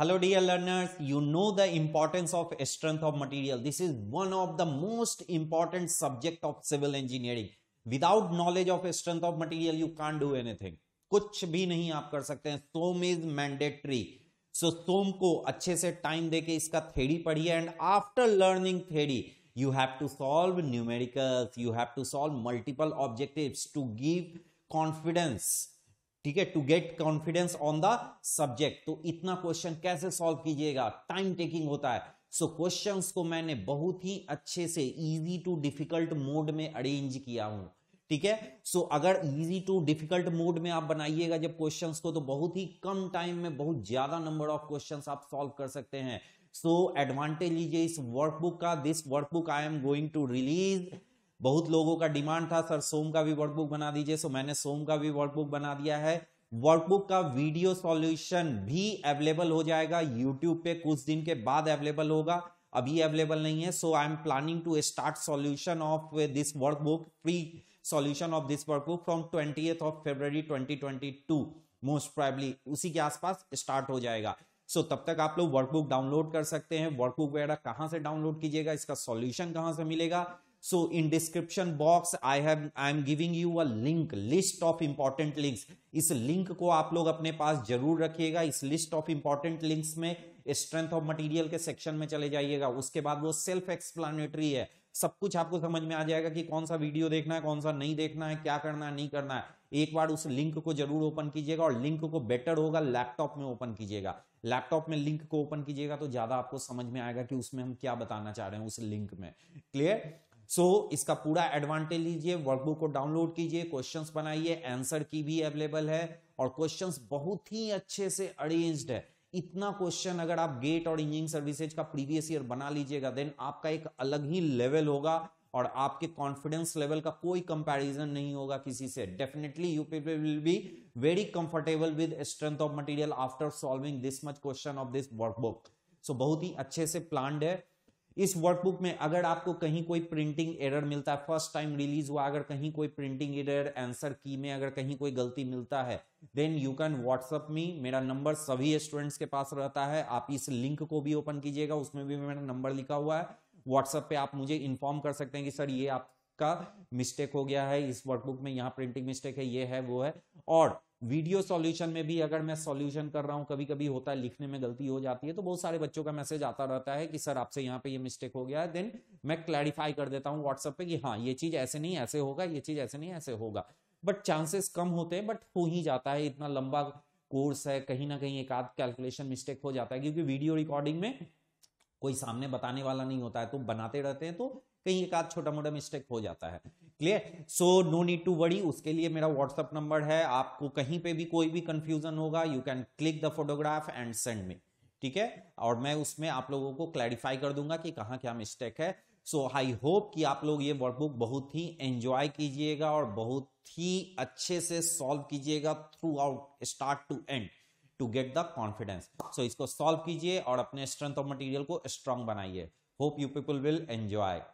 Hello dear learners, you know the importance of strength of material. This is one of the most important subject of civil engineering. Without knowledge of strength of material, you can't do anything. कुछ भी नहीं आप कर सकते हैं सोम is mandatory सो सोम को अच्छे से टाइम देके इसका थेरी पढ़िए and after learning theory you have to solve numericals you have to solve multiple objectives to give confidence ठीक है to get confidence on the subject तो इतना क्वेश्चन कैसे सॉल्व कीजिएगा टाइम टेकिंग होता है सो so, क्वेश्चंस को मैंने बहुत ही अच्छे से इजी टू डिफिकल्ट मोड में अरेंज किया हूं ठीक है सो अगर इजी टू डिफिकल्ट मोड में आप बनाइएगा जब क्वेश्चंस को तो बहुत ही कम टाइम में बहुत ज्यादा नंबर ऑफ क्वेश्चंस आप सॉल्व कर सकते हैं सो एडवांटेज लीजिए इस वर्कबुक का this workbook I am going to release बहुत लोगों का डिमांड था सर सोम का भी वर्कबुक बना दीजिए सो तो मैंने सोम का भी वर्कबुक बना दिया है वर्कबुक का वीडियो सॉल्यूशन भी अवेलेबल हो जाएगा यूट्यूब पे कुछ दिन के बाद अवेलेबल होगा अभी अवेलेबल नहीं है so I am planning to start solution of this workbook free solution of this workbook from twenty of February to most probably उसी के आसपास स्टार्ट हो जाएगा सो so, तब तक आप लोग वर्कबुक डाउनलोड कर सकते हैं वर्कबुक वगैरह कहाँ से डाउनलोड कीजिएगा इसका सॉल्यूशन कहाँ से मिलेगा so in description box i have i am giving you a link list of important links इस लिंक को आप लोग अपने पास जरूर रखिएगा इस लिस्ट ऑफ इंपॉर्टेंट लिंक्स में स्ट्रेंथ ऑफ मटेरियल के सेक्शन में चले जाइएगा उसके बाद वो सेल्फ एक्सप्लानेटरी है सब कुछ आपको समझ में आ जाएगा कि कौन सा वीडियो देखना है कौन सा नहीं देखना है क्या करना है नहीं करना है एक बार उस लिंक को जरूर ओपन कीजिएगा और लिंक को बेटर होगा लैपटॉप में ओपन कीजिएगा लैपटॉप में लिंक को ओपन कीजिएगा तो ज्यादा आपको समझ में आएगा कि उसमें हम क्या बताना चाह रहे हैं उस लिंक में क्लियर सो so, इसका पूरा एडवांटेज लीजिए वर्कबुक को डाउनलोड कीजिए क्वेश्चंस बनाइए आंसर की भी अवेलेबल है और क्वेश्चंस बहुत ही अच्छे से अरेंज्ड है इतना क्वेश्चन अगर आप गेट और इंजीनियरिंग सर्विसेज का प्रीवियस ईयर बना लीजिएगा देन आपका एक अलग ही लेवल होगा और आपके कॉन्फिडेंस लेवल का कोई कंपैरिजन नहीं होगा किसी से definitely you people will be very comfortable with strength of material after solving this much question of this workbook so बहुत ही अच्छे से प्लान्ड है इस वर्कबुक में अगर आपको कहीं कोई प्रिंटिंग एरर मिलता है फर्स्ट टाइम रिलीज हुआ अगर कहीं कोई प्रिंटिंग एरर आंसर की में अगर कहीं कोई गलती मिलता है then you can WhatsApp me मेरा नंबर सभी स्टूडेंट्स के पास रहता है आप इस लिंक को भी ओपन कीजिएगा उसमें भी मेरा नंबर लिखा हुआ है व्हाट्सएप पे आप मुझे इन्फॉर्म कर सकते हैं कि सर ये आपका मिस्टेक हो गया है इस वर्कबुक में यहाँ प्रिंटिंग मिस्टेक है ये है वो है और वीडियो सॉल्यूशन में भी अगर मैं सॉल्यूशन कर रहा हूं कभी कभी होता है लिखने में गलती हो जाती है तो बहुत सारे बच्चों का मैसेज आता रहता है कि सर आपसे यहाँ पे ये मिस्टेक हो गया है देन मैं क्लैरिफाई कर देता हूँ व्हाट्सएप पे कि हाँ ये चीज ऐसे नहीं ऐसे होगा ये चीज ऐसे नहीं ऐसे होगा बट चांसेस कम होते हैं बट हो ही जाता है इतना लंबा कोर्स है कहीं ना कहीं एक आध कैलकुलेशन मिस्टेक हो जाता है क्योंकि वीडियो रिकॉर्डिंग में कोई सामने बताने वाला नहीं होता है तो बनाते रहते हैं तो कहीं एक आध छोटा मोटा मिस्टेक हो जाता है clear so no need to worry उसके लिए मेरा व्हाट्सअप नंबर है आपको कहीं पे भी कोई भी कंफ्यूजन होगा you can click the photograph and send me ठीक है और मैं उसमें आप लोगों को क्लैरिफाई कर दूंगा कि कहाँ क्या मिस्टेक है सो आई होप कि आप लोग ये वर्कबुक बहुत ही एंजॉय कीजिएगा और बहुत ही अच्छे से सॉल्व कीजिएगा throughout start to end to get the confidence so इसको सॉल्व कीजिए और अपने स्ट्रेंथ ऑफ मटेरियल को स्ट्रांग बनाइए hope you people will enjoy